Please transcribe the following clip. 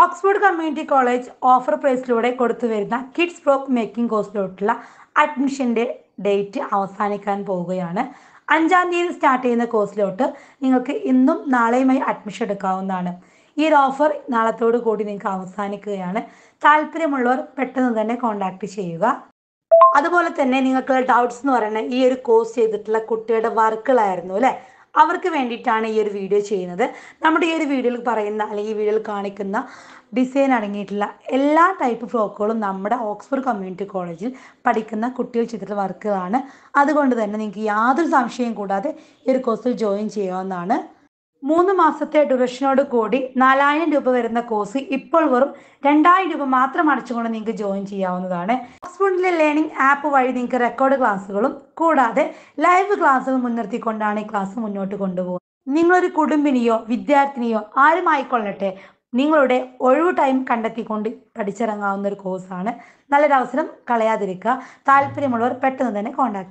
Oxford community college offer പ്രൈസിലൂടെ കൊടുത്തു വരുന്ന കിഡ്സ് ബ്ലോക്ക് മേക്കിംഗ് കോഴ്സിലോട്ടുള്ള അഡ്മിഷൻ്റെ ഡേറ്റ് അവസാനിക്കാൻ പോവുകയാണ് അഞ്ചാം തീയതി സ്റ്റാർട്ട് ചെയ്യുന്ന കോഴ്സിലോട്ട് നിങ്ങൾക്ക് ഇന്നും നാളെയുമായി അഡ്മിഷൻ എടുക്കാവുന്നതാണ് ഈ ഒരു ഓഫർ നാളത്തോടു കൂടി നിങ്ങൾക്ക് അവസാനിക്കുകയാണ് താല്പര്യമുള്ളവർ പെട്ടെന്ന് തന്നെ കോൺടാക്ട് ചെയ്യുക അതുപോലെ തന്നെ നിങ്ങൾക്കുള്ള ഡൗട്ട്സ് എന്ന് പറയുന്നത് ഈ ഒരു കോഴ്സ് ചെയ്തിട്ടുള്ള കുട്ടിയുടെ വർക്കുകളായിരുന്നു അല്ലേ അവർക്ക് വേണ്ടിയിട്ടാണ് ഈ ഒരു വീഡിയോ ചെയ്യുന്നത് നമ്മുടെ ഈ ഒരു വീഡിയോയിൽ പറയുന്ന അല്ലെങ്കിൽ ഈ വീഡിയോയിൽ കാണിക്കുന്ന ഡിസൈൻ അടങ്ങിയിട്ടുള്ള എല്ലാ ടൈപ്പ് ഫ്രോക്കുകളും നമ്മുടെ ഓക്സ്ഫോർഡ് കമ്മ്യൂണിറ്റി കോളേജിൽ പഠിക്കുന്ന കുട്ടികൾ ചിത്ര വർക്കുകളാണ് അതുകൊണ്ട് തന്നെ നിങ്ങൾക്ക് യാതൊരു സംശയം കൂടാതെ ഈ ഒരു കോഴ്സിൽ ജോയിൻ ചെയ്യാവുന്നതാണ് മൂന്ന് മാസത്തെ ഡ്യൂറേഷനോട് കൂടി നാലായിരം രൂപ വരുന്ന കോഴ്സ് ഇപ്പോൾ വെറും രണ്ടായിരം രൂപ മാത്രം അടച്ചുകൊണ്ട് നിങ്ങൾക്ക് ജോയിൻ ചെയ്യാവുന്നതാണ് ഓക്സ്ഫോർഡിലെ ലേണിംഗ് ആപ്പ് വഴി നിങ്ങൾക്ക് റെക്കോർഡ് ക്ലാസ്സുകളും കൂടാതെ ലൈവ് ക്ലാസ്സുകൾ മുൻനിർത്തിക്കൊണ്ടാണ് ഈ ക്ലാസ് മുന്നോട്ട് കൊണ്ടുപോകുന്നത് നിങ്ങളൊരു കുടുംബിനിയോ വിദ്യാർത്ഥിനിയോ ആരുമായിക്കൊള്ളട്ടെ നിങ്ങളുടെ ഒഴിവ് ടൈം കണ്ടെത്തിക്കൊണ്ട് പഠിച്ചിറങ്ങാവുന്ന ഒരു കോഴ്സാണ് നല്ലൊരവസരം കളയാതിരിക്കുക താല്പര്യമുള്ളവർ പെട്ടെന്ന് തന്നെ കോൺടാക്ട്